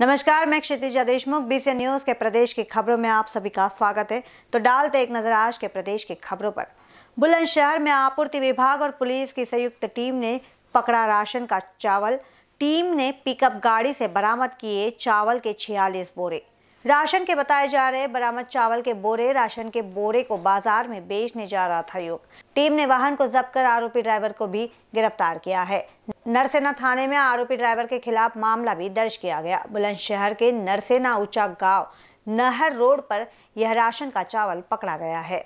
नमस्कार मैं क्षितिजा Deshmukh BC news के प्रदेश की खबरों में आप सभी का स्वागत है तो डालते एक नजर आज के प्रदेश की खबरों पर बुलंदशहर में आपूर्ति विभाग और पुलिस की संयुक्त टीम ने पकड़ा राशन का चावल टीम ने पिकअप गाड़ी से बरामद किए चावल के छियालीस बोरे राशन के बताए जा रहे बरामद चावल के बोरे राशन के बोरे को बाजार में बेचने जा रहा था युवक टीम ने वाहन को जब्त कर आरोपी ड्राइवर को भी गिरफ्तार किया है नरसेना थाने में आरोपी ड्राइवर के खिलाफ मामला भी दर्ज किया गया बुलंदशहर के नरसेना ऊंचा गाँव नहर रोड पर यह राशन का चावल पकड़ा गया है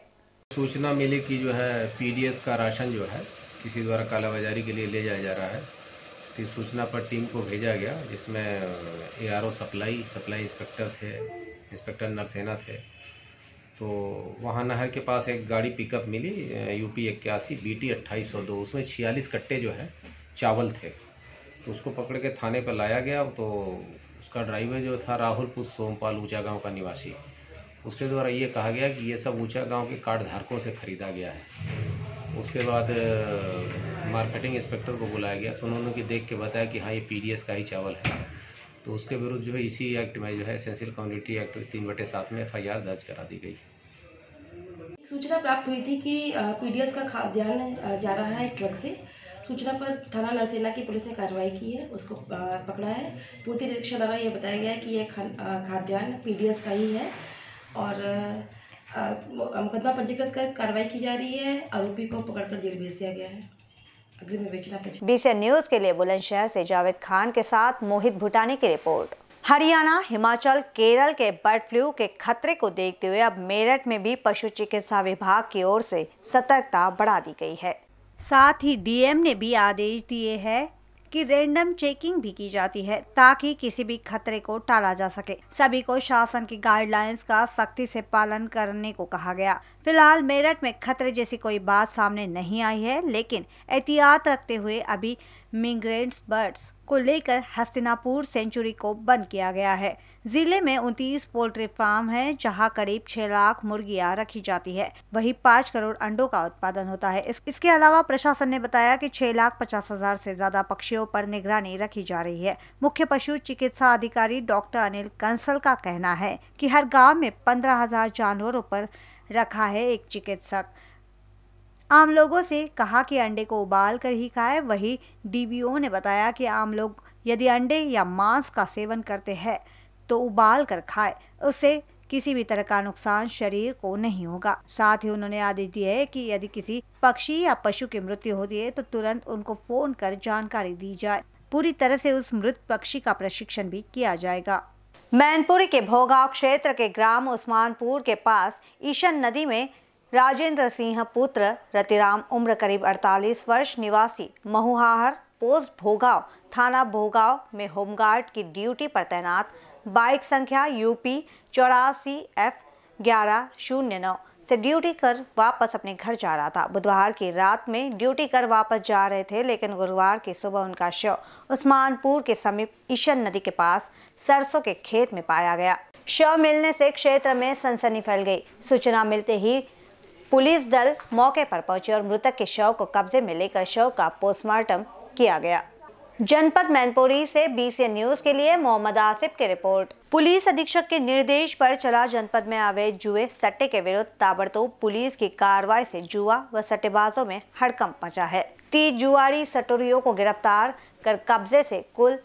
सूचना मिली की जो है पी का राशन जो है किसी द्वारा कालाबाजारी के लिए ले जाया जा रहा है की सूचना पर टीम को भेजा गया जिसमें एआरओ सप्लाई सप्लाई इंस्पेक्टर थे इंस्पेक्टर नरसेना थे तो वहाँ नहर के पास एक गाड़ी पिकअप मिली यूपी इक्यासी बी टी अट्ठाईस सौ दो उसमें छियालीस कट्टे जो है चावल थे तो उसको पकड़ के थाने पर लाया गया तो उसका ड्राइवर जो था राहुल पुत सोमपाल ऊंचा गाँव का निवासी उसके द्वारा ये कहा गया कि ये सब ऊँचा गाँव के कार्ड धारकों से ख़रीदा गया है उसके बाद मार्केटिंग इंस्पेक्टर को बुलाया गया तो उन्होंने कि देख के बताया कि हाँ ये पी का ही चावल है तो उसके विरुद्ध जो है इसी एक्ट में जो है सेंसिल कम्युनिटी एक्ट तीन बटे सात में एफ दर्ज करा दी गई सूचना प्राप्त हुई थी कि पीडीएस का खाद्यान्न जा रहा है ट्रक से सूचना पर थाना नरसेना की पुलिस ने कार्रवाई की है उसको पकड़ा है पूर्ति निरीक्षण द्वारा यह बताया गया है कि यह खाद्यान्न पीडीएस का ही है और मुकदमा पंजीकृत कर कार्रवाई की जा रही है आरोपी को पकड़कर जेल भेज दिया गया है बीसी न्यूज के लिए बुलंदशहर से जावेद खान के साथ मोहित भूटानी की रिपोर्ट हरियाणा हिमाचल केरल के बर्ड फ्लू के खतरे को देखते हुए अब मेरठ में भी पशु चिकित्सा विभाग की ओर से सतर्कता बढ़ा दी गई है साथ ही डीएम ने भी आदेश दिए हैं की रेंडम चेकिंग भी की जाती है ताकि किसी भी खतरे को टाला जा सके सभी को शासन की गाइडलाइंस का सख्ती से पालन करने को कहा गया फिलहाल मेरठ में खतरे जैसी कोई बात सामने नहीं आई है लेकिन एहतियात रखते हुए अभी मिग्रेंट्स बर्ड्स को लेकर हस्तिनापुर सेंचुरी को बंद किया गया है जिले में उनतीस पोल्ट्री फार्म हैं जहां करीब छह लाख मुर्गियां रखी जाती है वहीं पाँच करोड़ अंडों का उत्पादन होता है इस, इसके अलावा प्रशासन ने बताया कि छह लाख पचास हजार से ज्यादा पक्षियों पर निगरानी रखी जा रही है मुख्य पशु चिकित्सा अधिकारी डॉक्टर अनिल कंसल का कहना है की हर गाँव में पंद्रह हजार जानवरों पर रखा है एक चिकित्सक आम लोगों से कहा कि अंडे को उबाल कर ही खाए वही डीबीओ ने बताया कि आम लोग यदि अंडे या मांस का सेवन करते हैं तो उबाल कर खाए उससे किसी भी तरह का नुकसान शरीर को नहीं होगा साथ ही उन्होंने आदेश दिए है कि यदि किसी पक्षी या पशु की मृत्यु होती है तो तुरंत उनको फोन कर जानकारी दी जाए पूरी तरह से उस मृत पक्षी का प्रशिक्षण भी किया जाएगा मैनपुरी के भोगाव क्षेत्र के ग्राम उस्मानपुर के पास ईशन नदी में राजेंद्र सिंह पुत्र रतिराम उम्र करीब 48 वर्ष निवासी महुहार पोस्ट भोगाव थाना भोगाव में होमगार्ड की ड्यूटी पर तैनात बाइक संख्या यूपी चौरासी एफ ग्यारह शून्य नौ से ड्यूटी कर वापस अपने घर जा रहा था बुधवार की रात में ड्यूटी कर वापस जा रहे थे लेकिन गुरुवार की सुबह उनका शव उस्मानपुर के समीप ईशन नदी के पास सरसों के खेत में पाया गया शव मिलने से क्षेत्र में सनसनी फैल गई सूचना मिलते ही पुलिस दल मौके पर पहुंचे और मृतक के शव को कब्जे में लेकर शव का पोस्टमार्टम किया गया जनपद मैनपुरी से बीसी न्यूज के लिए मोहम्मद आसिफ की रिपोर्ट पुलिस अधीक्षक के निर्देश पर चला जनपद में अवैध जुए सट्टे के विरुद्ध ताबड़तोब पुलिस की कार्रवाई से जुआ व सट्टेबाजों में हड़कंप मचा है तीन जुआरी सटोरियों को गिरफ्तार कर कब्जे से कुल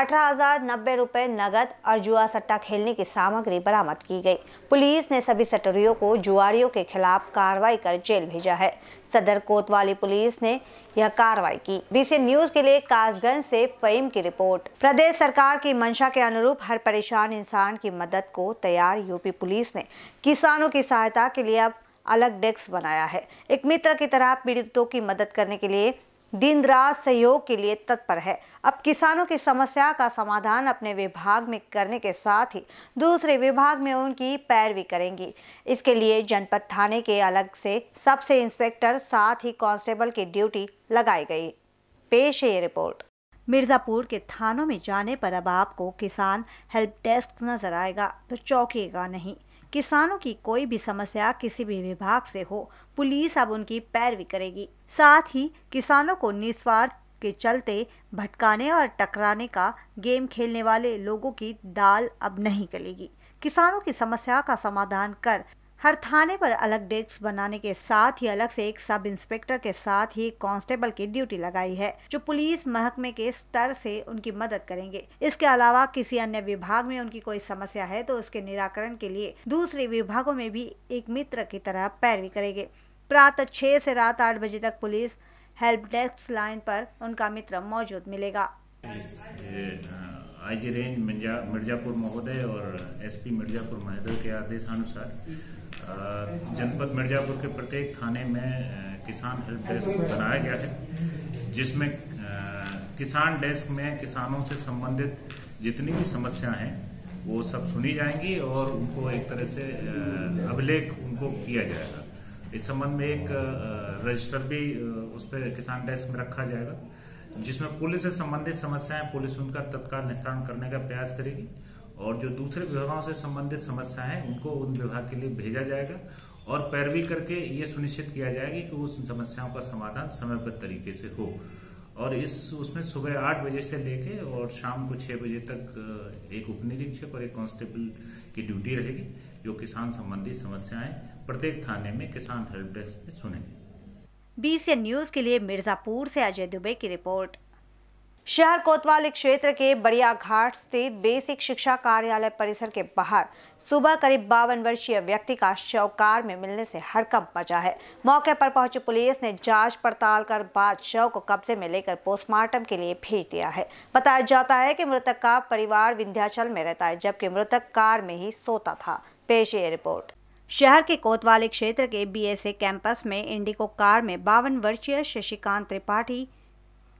अठारह हजार नब्बे रुपए नगद और जुआ सट्टा खेलने की सामग्री बरामद की गई पुलिस ने सभी सटरियों को जुआरियों के खिलाफ कार्रवाई कर जेल भेजा है सदर कोतवाली पुलिस ने यह कार्रवाई की बीसी न्यूज के लिए कासगंज से फेम की रिपोर्ट प्रदेश सरकार की मंशा के अनुरूप हर परेशान इंसान की मदद को तैयार यूपी पुलिस ने किसानों की सहायता के लिए अब अलग डेस्क बनाया है एक मित्र की तरह पीड़ितों की मदद करने के लिए दिन रात सहयोग के लिए तत्पर है अब किसानों की समस्या का समाधान अपने विभाग में करने के साथ ही दूसरे विभाग में उनकी पैरवी करेंगी इसके लिए जनपद थाने के अलग से सबसे इंस्पेक्टर साथ ही कांस्टेबल की ड्यूटी लगाई गई पेश है ये रिपोर्ट मिर्ज़ापुर के थानों में जाने पर अब आपको किसान हेल्प डेस्क नजर आएगा तो चौंकिएगा नहीं किसानों की कोई भी समस्या किसी भी विभाग से हो पुलिस अब उनकी पैरवी करेगी साथ ही किसानों को निस्वार्थ के चलते भटकाने और टकराने का गेम खेलने वाले लोगों की दाल अब नहीं गलेगी किसानों की समस्या का समाधान कर हर थाने पर अलग डेस्क बनाने के साथ ही अलग से एक सब इंस्पेक्टर के साथ ही कांस्टेबल की ड्यूटी लगाई है जो पुलिस महकमे के स्तर से उनकी मदद करेंगे इसके अलावा किसी अन्य विभाग में उनकी कोई समस्या है तो उसके निराकरण के लिए दूसरे विभागों में भी एक मित्र की तरह पैरवी करेंगे प्रातः छह से रात आठ बजे तक पुलिस हेल्प डेस्क लाइन पर उनका मित्र मौजूद मिलेगा आई जी रेंज मिर्जापुर महोदय और एसपी मिर्जापुर महोदय के आदेशानुसार जनपद मिर्जापुर के प्रत्येक थाने में किसान हेल्प डेस्क बनाया गया है जिसमें किसान डेस्क में किसानों से संबंधित जितनी भी समस्याएं हैं वो सब सुनी जाएंगी और उनको एक तरह से अभिलेख उनको किया जाएगा इस संबंध में एक रजिस्टर भी उस पर किसान डेस्क में रखा जाएगा जिसमें पुलिस से संबंधित समस्याएं पुलिस उनका तत्काल निस्तारण करने का प्रयास करेगी और जो दूसरे विभागों से संबंधित समस्या है उनको उन विभाग के लिए भेजा जाएगा और पैरवी करके ये सुनिश्चित किया जाएगा कि उस समस्याओं का समाधान समयबद्ध तरीके से हो और इस उसमें सुबह आठ बजे से लेके और शाम को छह बजे तक एक उप निरीक्षक और एक कांस्टेबल की ड्यूटी रहेगी जो किसान संबंधी समस्याएं प्रत्येक थाने में किसान हेल्प डेस्क में सुनेंगे बीसीएन न्यूज के लिए मिर्जापुर से अजय दुबे की रिपोर्ट शहर कोतवाली क्षेत्र के बड़िया घाट स्थित बेसिक शिक्षा कार्यालय परिसर के बाहर सुबह करीब बावन वर्षीय व्यक्ति का शव कार में मिलने से हड़कंप मचा है मौके पर पहुंची पुलिस ने जांच पड़ताल कर बाद शव को कब्जे में लेकर पोस्टमार्टम के लिए भेज दिया है बताया जाता है कि मृतक का परिवार विंध्याचल में रहता है जबकि मृतक कार में ही सोता था पेश रिपोर्ट शहर के कोतवाली क्षेत्र के बी कैंपस में इंडिको कार में बावन वर्षीय शशिकांत त्रिपाठी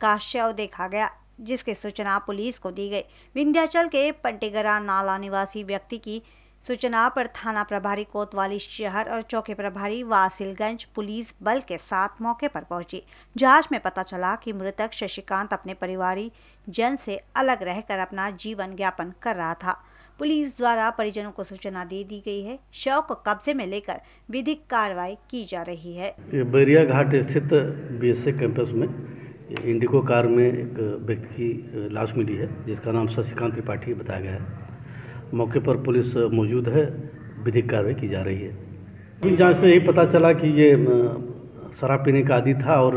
का शव देखा गया जिसकी सूचना पुलिस को दी गई विंध्याचल के पंटेगरा नाला निवासी व्यक्ति की सूचना पर थाना प्रभारी कोतवाली शहर और चौकी प्रभारी वासिलगंज पुलिस बल के साथ मौके पर पहुंची जांच में पता चला कि मृतक शशिकांत अपने परिवारी जन से अलग रहकर अपना जीवन ज्ञापन कर रहा था पुलिस द्वारा परिजनों को सूचना दे दी गई है शव को कब्जे में लेकर विधिक कार्रवाई की जा रही है बैरिया घाट स्थित बी एस कैंपस में इंडिको कार में एक व्यक्ति की लाश मिली है जिसका नाम शशिकांत त्रिपाठी बताया गया है मौके पर पुलिस मौजूद है विधिक कार्रवाई की जा रही है अभी जांच से यही पता चला कि ये शराब पीने का आदि था और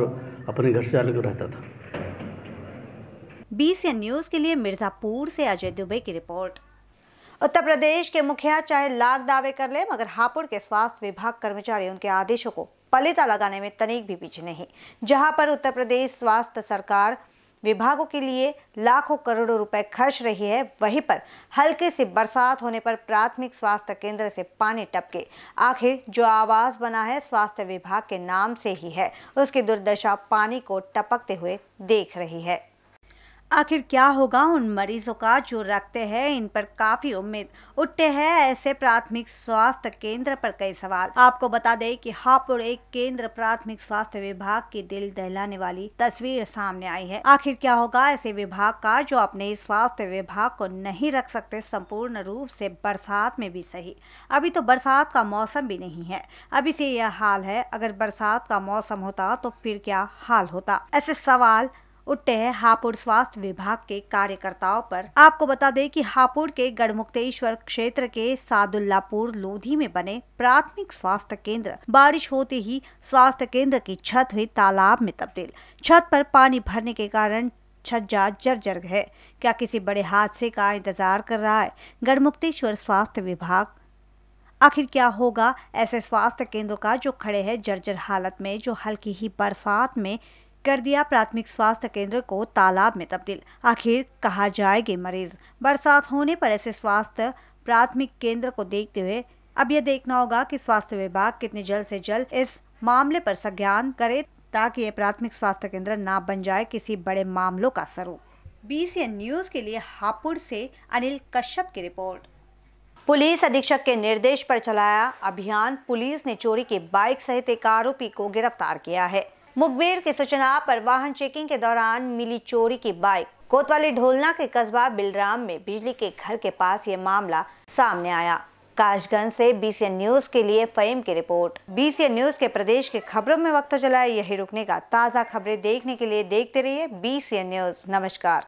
अपने घर से अलग रहता था बीस न्यूज के लिए मिर्जापुर से अजय दुबे की रिपोर्ट उत्तर प्रदेश के मुखिया चाहे लाख दावे कर ले मगर हापुड़ के स्वास्थ्य विभाग कर्मचारी उनके आदेशों को पलेता लगाने में तनिक भी पीछे नहीं जहां पर उत्तर प्रदेश स्वास्थ्य सरकार विभागों के लिए लाखों करोड़ों रुपए खर्च रही है वहीं पर हल्के से बरसात होने पर प्राथमिक स्वास्थ्य केंद्र से पानी टपके आखिर जो आवाज बना है स्वास्थ्य विभाग के नाम से ही है उसकी दुर्दशा पानी को टपकते हुए देख रही है आखिर क्या होगा उन मरीजों का जो रखते हैं इन पर काफी उम्मीद उठते हैं ऐसे प्राथमिक स्वास्थ्य केंद्र पर कई सवाल आपको बता दें कि हापुड़ एक केंद्र प्राथमिक स्वास्थ्य विभाग की दिल दहलाने वाली तस्वीर सामने आई है आखिर क्या होगा ऐसे विभाग का जो अपने स्वास्थ्य विभाग को नहीं रख सकते संपूर्ण रूप से बरसात में भी सही अभी तो बरसात का मौसम भी नहीं है अभी से यह हाल है अगर बरसात का मौसम होता तो फिर क्या हाल होता ऐसे सवाल उठते हैं हापुड़ स्वास्थ्य विभाग के कार्यकर्ताओं पर आपको बता दें कि हापुड़ के गढ़मुक्तेश्वर क्षेत्र के सादुल्लापुर लोधी में बने प्राथमिक स्वास्थ्य केंद्र बारिश होते ही स्वास्थ्य केंद्र की छत हुई तालाब में तब्दील छत पर पानी भरने के कारण छज्जा जर्जर है क्या किसी बड़े हादसे का इंतजार कर रहा है गढ़मुक्तेश्वर स्वास्थ्य विभाग आखिर क्या होगा ऐसे स्वास्थ्य केंद्रों का जो खड़े हैं जर्जर हालत में जो हल्की ही बरसात में कर दिया प्राथमिक स्वास्थ्य केंद्र को तालाब में तब्दील आखिर कहा जाएगी मरीज बरसात होने पर ऐसे स्वास्थ्य प्राथमिक केंद्र को देखते हुए अब यह देखना होगा कि स्वास्थ्य विभाग कितने जल्द से जल्द इस मामले पर संज्ञान करे ताकि ये प्राथमिक स्वास्थ्य केंद्र ना बन जाए किसी बड़े मामलों का स्वरूप बीसीएन न्यूज के लिए हापुड़ से अनिल कश्यप की रिपोर्ट पुलिस अधीक्षक के निर्देश पर चलाया अभियान पुलिस ने चोरी के बाइक सहित एक आरोपी को गिरफ्तार किया है मुखबिर की सूचना पर वाहन चेकिंग के दौरान मिली चोरी की बाइक कोतवाली ढोलना के कस्बा बिलराम में बिजली के घर के पास ये मामला सामने आया काशगंज से बीसीएन न्यूज के लिए फेम की रिपोर्ट बीसीएन न्यूज के प्रदेश के खबरों में वक्त चलाए यही रुकने का ताज़ा खबरें देखने के लिए देखते रहिए बीसीएन न्यूज नमस्कार